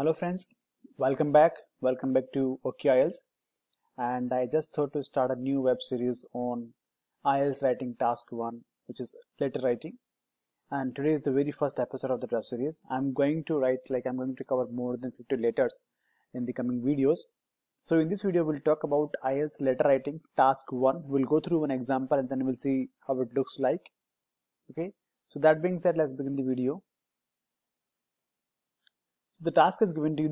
hello friends welcome back welcome back to OKILS and I just thought to start a new web series on IELTS writing task 1 which is letter writing and today is the very first episode of the web series I'm going to write like I'm going to cover more than 50 letters in the coming videos so in this video we'll talk about IELTS letter writing task 1 we'll go through one example and then we'll see how it looks like okay so that being said let's begin the video so the task is given to you.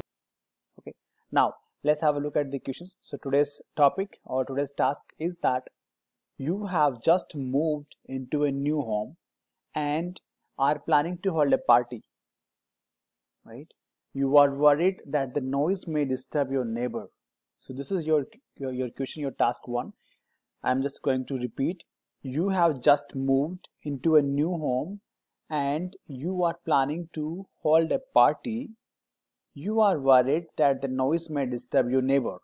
Okay. Now let's have a look at the questions. So today's topic or today's task is that you have just moved into a new home and are planning to hold a party. Right. You are worried that the noise may disturb your neighbor. So this is your, your, your question, your task one. I'm just going to repeat. You have just moved into a new home and you are planning to hold a party you are worried that the noise may disturb your neighbor.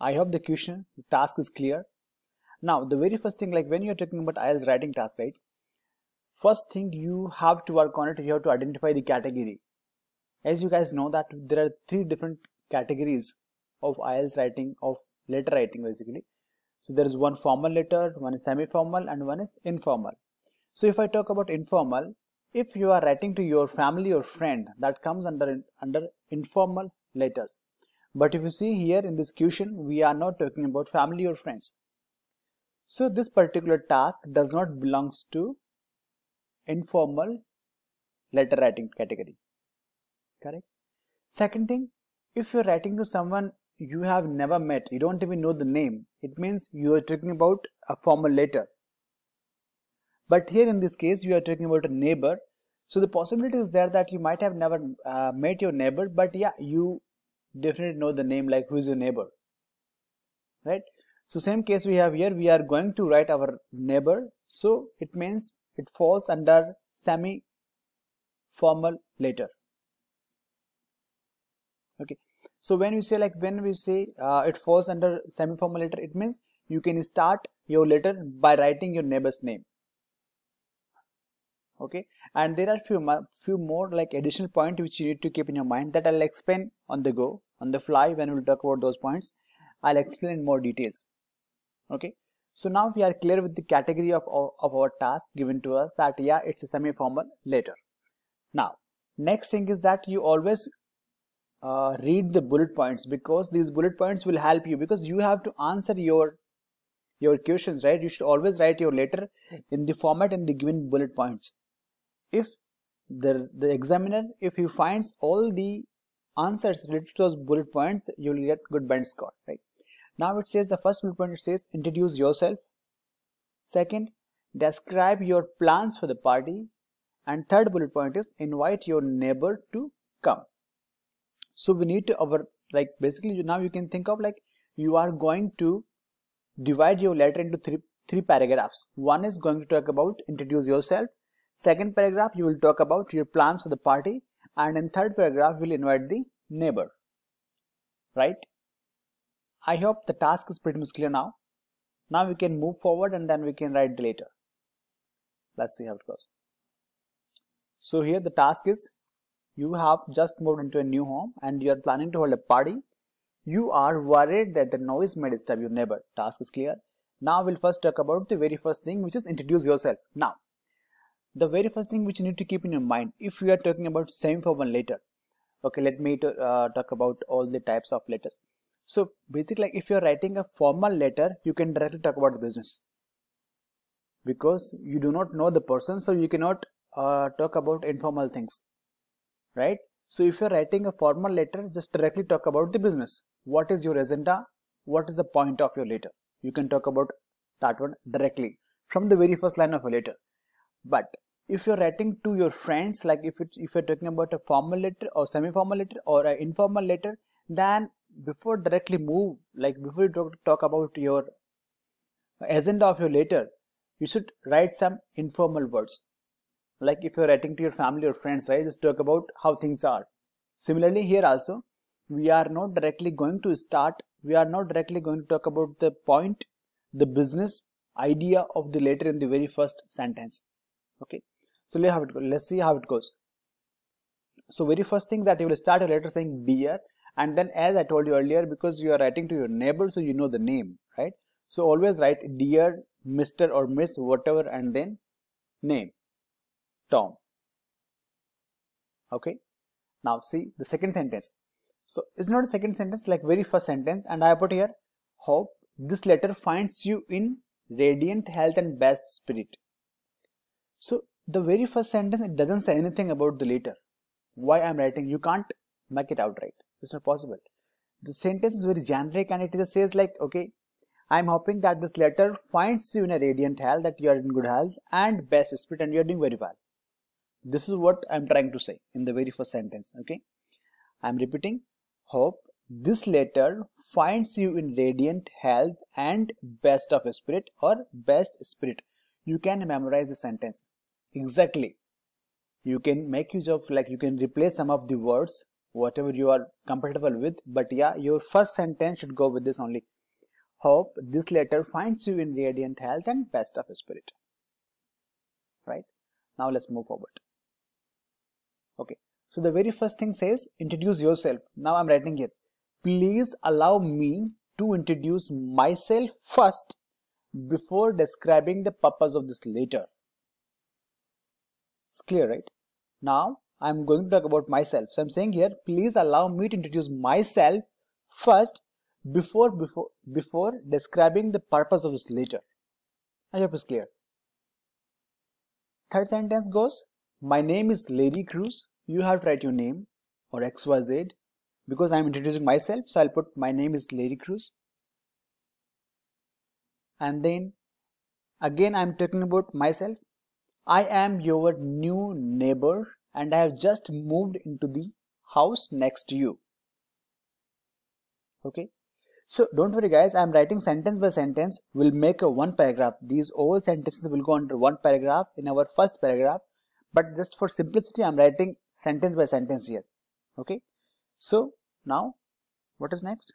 I hope the question, the task is clear. Now, the very first thing, like when you're talking about IELTS writing task, right? First thing you have to work on it, you have to identify the category. As you guys know that there are three different categories of IELTS writing, of letter writing basically. So there is one formal letter, one is semi-formal and one is informal. So if I talk about informal, if you are writing to your family or friend, that comes under under informal letters. But if you see here in this question, we are not talking about family or friends. So this particular task does not belongs to informal letter writing category. Correct. Second thing, if you're writing to someone you have never met, you don't even know the name, it means you are talking about a formal letter. But here in this case, you are talking about a neighbor so the possibility is there that you might have never uh, met your neighbor, but yeah, you definitely know the name like who is your neighbor, right? So same case we have here, we are going to write our neighbor. So it means it falls under semi formal letter. Okay. So when we say like when we say uh, it falls under semi formal letter, it means you can start your letter by writing your neighbor's name okay and there are few few more like additional points which you need to keep in your mind that i'll explain on the go on the fly when we'll talk about those points i'll explain in more details okay so now we are clear with the category of, of, of our task given to us that yeah it's a semi-formal letter now next thing is that you always uh, read the bullet points because these bullet points will help you because you have to answer your your questions right you should always write your letter in the format in the given bullet points if the, the examiner, if he finds all the answers related to those bullet points, you will get good band score, right? Now it says the first bullet point, it says introduce yourself. Second, describe your plans for the party. And third bullet point is invite your neighbor to come. So we need to over like basically you, now you can think of like you are going to divide your letter into three three paragraphs. One is going to talk about introduce yourself. Second paragraph, you will talk about your plans for the party. And in third paragraph, you will invite the neighbor. Right? I hope the task is pretty much clear now. Now we can move forward and then we can write the letter. Let's see how it goes. So here the task is you have just moved into a new home and you are planning to hold a party. You are worried that the noise may disturb your neighbor. Task is clear. Now we'll first talk about the very first thing which is introduce yourself. Now the very first thing which you need to keep in your mind if we are talking about same for one letter okay let me uh, talk about all the types of letters so basically if you're writing a formal letter you can directly talk about the business because you do not know the person so you cannot uh, talk about informal things right so if you're writing a formal letter just directly talk about the business what is your agenda what is the point of your letter you can talk about that one directly from the very first line of a letter but if you're writing to your friends like if it, if you're talking about a formal letter or semi-formal letter or an informal letter then before directly move like before you talk, talk about your agenda of your letter you should write some informal words like if you're writing to your family or friends right just talk about how things are similarly here also we are not directly going to start we are not directly going to talk about the point the business idea of the letter in the very first sentence okay so let's it Let's see how it goes. So very first thing that you will start a letter saying dear and then as I told you earlier because you are writing to your neighbor so you know the name right. So always write dear Mr. or Miss whatever and then name Tom. Okay. Now see the second sentence. So it's not a second sentence like very first sentence and I put here hope this letter finds you in radiant health and best spirit. So the very first sentence it doesn't say anything about the later why i'm writing you can't make it outright it's not possible the sentence is very generic and it just says like okay i'm hoping that this letter finds you in a radiant health that you are in good health and best spirit and you are doing very well this is what i'm trying to say in the very first sentence okay i'm repeating hope this letter finds you in radiant health and best of spirit or best spirit you can memorize the sentence exactly you can make use of like you can replace some of the words whatever you are comfortable with but yeah your first sentence should go with this only hope this letter finds you in radiant health and best of spirit right now let's move forward okay so the very first thing says introduce yourself now i'm writing it. please allow me to introduce myself first before describing the purpose of this letter it's clear, right? Now, I'm going to talk about myself. So I'm saying here, please allow me to introduce myself first before before before describing the purpose of this letter. I hope it's clear. Third sentence goes, my name is Lady Cruz. You have to write your name or XYZ because I'm introducing myself. So I'll put my name is Lady Cruz. And then again, I'm talking about myself. I am your new neighbor and I have just moved into the house next to you. Okay. So don't worry guys, I'm writing sentence by sentence. We'll make a one paragraph. These all sentences will go under one paragraph in our first paragraph. But just for simplicity, I'm writing sentence by sentence here. Okay. So now what is next?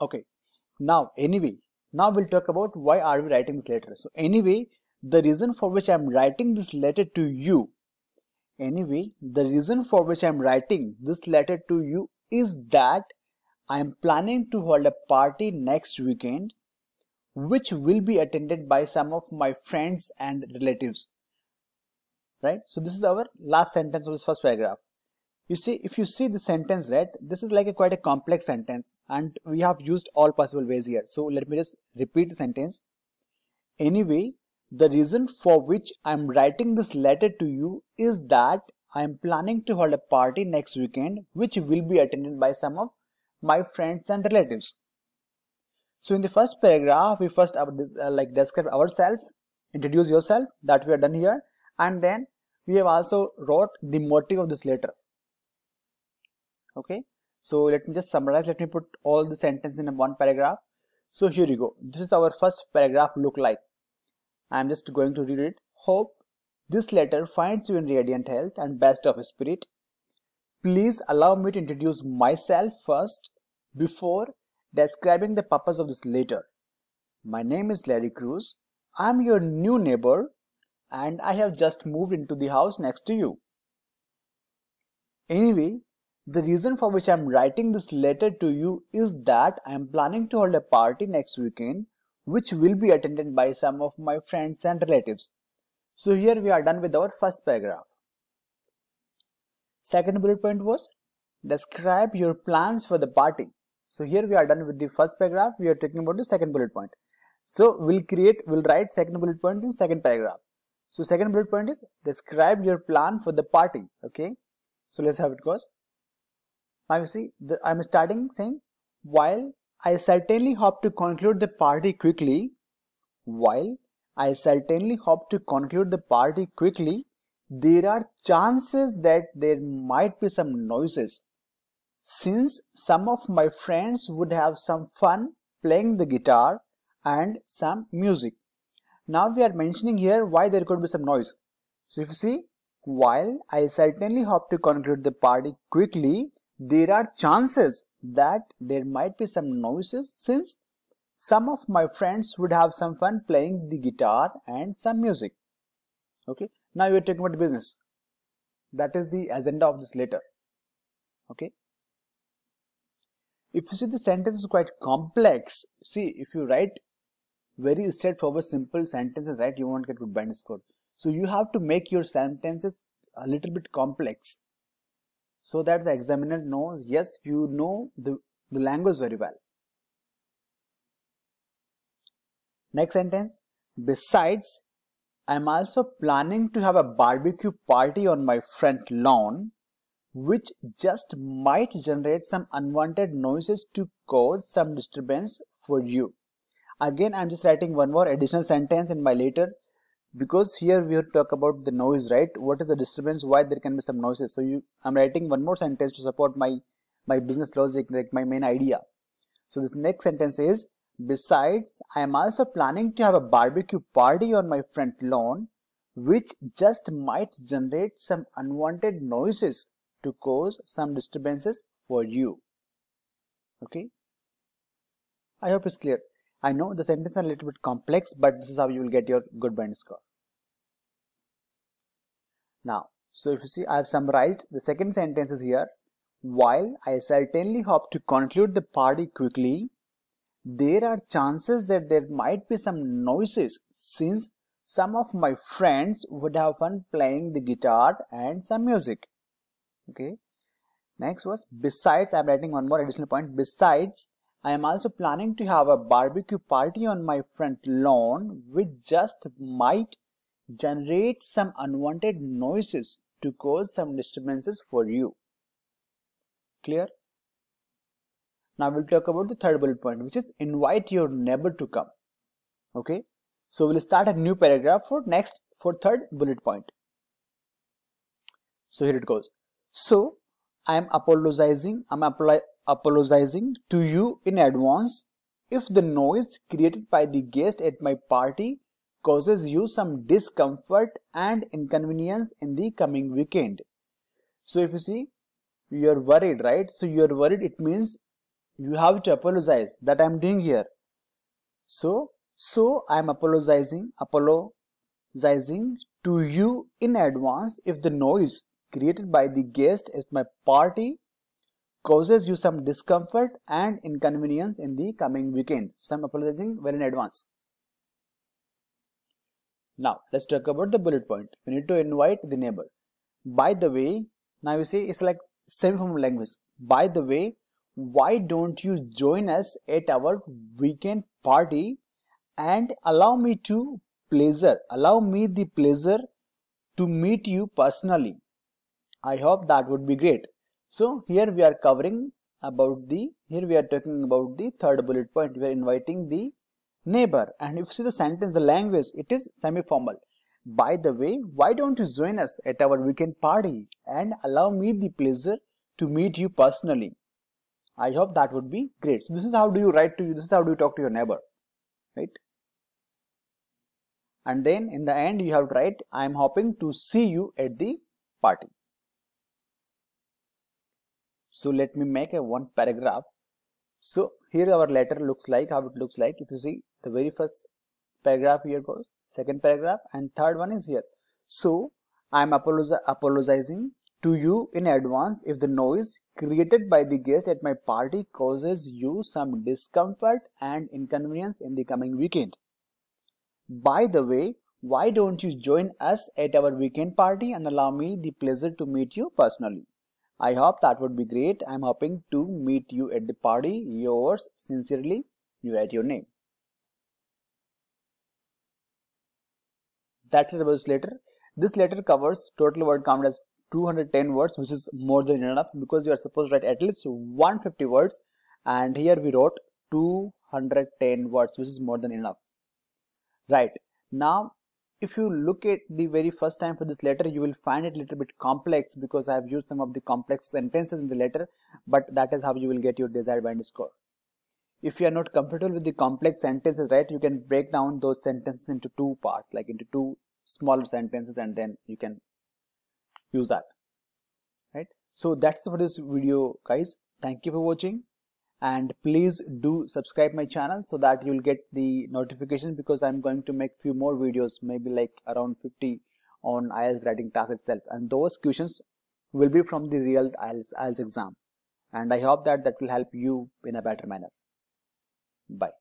Okay. Now anyway, now we'll talk about why are we writing this letter. So anyway, the reason for which I'm writing this letter to you. Anyway, the reason for which I'm writing this letter to you is that I'm planning to hold a party next weekend which will be attended by some of my friends and relatives. Right? So this is our last sentence of this first paragraph. You see, if you see the sentence, right, this is like a quite a complex sentence and we have used all possible ways here. So let me just repeat the sentence. Anyway, the reason for which I'm writing this letter to you is that I'm planning to hold a party next weekend which will be attended by some of my friends and relatives. So in the first paragraph, we first uh, like describe ourselves, introduce yourself that we are done here and then we have also wrote the motive of this letter. Okay, so let me just summarize, let me put all the sentences in one paragraph. So here you go, this is our first paragraph look like I'm just going to read it. Hope this letter finds you in radiant health and best of spirit. Please allow me to introduce myself first before describing the purpose of this letter. My name is Larry Cruz. I'm your new neighbor and I have just moved into the house next to you. Anyway, the reason for which I'm writing this letter to you is that I'm planning to hold a party next weekend which will be attended by some of my friends and relatives. So here we are done with our first paragraph. Second bullet point was describe your plans for the party. So here we are done with the first paragraph. We are talking about the second bullet point. So we'll create, we'll write second bullet point in second paragraph. So second bullet point is describe your plan for the party. Okay. So let's have it goes. Now you see, the, I'm starting saying while I certainly hope to conclude the party quickly. While I certainly hope to conclude the party quickly, there are chances that there might be some noises. Since some of my friends would have some fun playing the guitar and some music. Now we are mentioning here why there could be some noise. So if you see, while I certainly hope to conclude the party quickly, there are chances that there might be some noises since some of my friends would have some fun playing the guitar and some music. Okay, now we are talking about business. That is the agenda of this letter. Okay. If you see the sentence is quite complex, see if you write very straightforward simple sentences, right, you won't get good band score. So you have to make your sentences a little bit complex so that the examiner knows, yes, you know the, the language very well. Next sentence, besides, I'm also planning to have a barbecue party on my front lawn, which just might generate some unwanted noises to cause some disturbance for you. Again, I'm just writing one more additional sentence in my later because here we have talk about the noise right what is the disturbance why there can be some noises so you i'm writing one more sentence to support my my business logic like my main idea so this next sentence is besides i am also planning to have a barbecue party on my front lawn which just might generate some unwanted noises to cause some disturbances for you okay i hope it's clear I know the sentence are a little bit complex, but this is how you will get your good band score. Now, so if you see, I have summarized the second sentence is here. While I certainly hope to conclude the party quickly, there are chances that there might be some noises since some of my friends would have fun playing the guitar and some music. Okay. Next was besides, I am writing one more additional point. Besides, I am also planning to have a barbecue party on my front lawn which just might generate some unwanted noises to cause some disturbances for you. Clear? Now we'll talk about the third bullet point which is invite your neighbor to come. Okay? So we'll start a new paragraph for next for third bullet point. So here it goes. So I am apologizing, I'm apologizing to you in advance if the noise created by the guest at my party causes you some discomfort and inconvenience in the coming weekend. So if you see, you are worried, right? So you are worried, it means you have to apologize that I am doing here. So, so I am apologizing, apologizing to you in advance if the noise created by the guest at my party causes you some discomfort and inconvenience in the coming weekend. So I'm apologizing well in advance. Now let's talk about the bullet point. We need to invite the neighbor. By the way, now you see it's like same form of language. By the way, why don't you join us at our weekend party and allow me to pleasure, allow me the pleasure to meet you personally. I hope that would be great. So here we are covering about the, here we are talking about the third bullet point. We are inviting the neighbor and if you see the sentence, the language, it is semi-formal. By the way, why don't you join us at our weekend party and allow me the pleasure to meet you personally. I hope that would be great. So this is how do you write to you, this is how do you talk to your neighbor, right? And then in the end you have to write, I am hoping to see you at the party. So let me make a one paragraph. So here our letter looks like how it looks like. If you see the very first paragraph here goes, second paragraph and third one is here. So I am apologizing to you in advance if the noise created by the guest at my party causes you some discomfort and inconvenience in the coming weekend. By the way, why don't you join us at our weekend party and allow me the pleasure to meet you personally? I hope that would be great. I'm hoping to meet you at the party. Yours sincerely, you write your name. That's it about this letter. This letter covers total word count as 210 words, which is more than enough because you are supposed to write at least 150 words. And here we wrote 210 words, which is more than enough. Right now, if you look at the very first time for this letter you will find it a little bit complex because I have used some of the complex sentences in the letter but that is how you will get your desired binding score. If you are not comfortable with the complex sentences right you can break down those sentences into two parts like into two smaller sentences and then you can use that right. So that's for this video guys thank you for watching and please do subscribe my channel so that you'll get the notification because I'm going to make few more videos maybe like around 50 on IELTS writing task itself and those questions will be from the real IELTS, IELTS exam and I hope that that will help you in a better manner. Bye.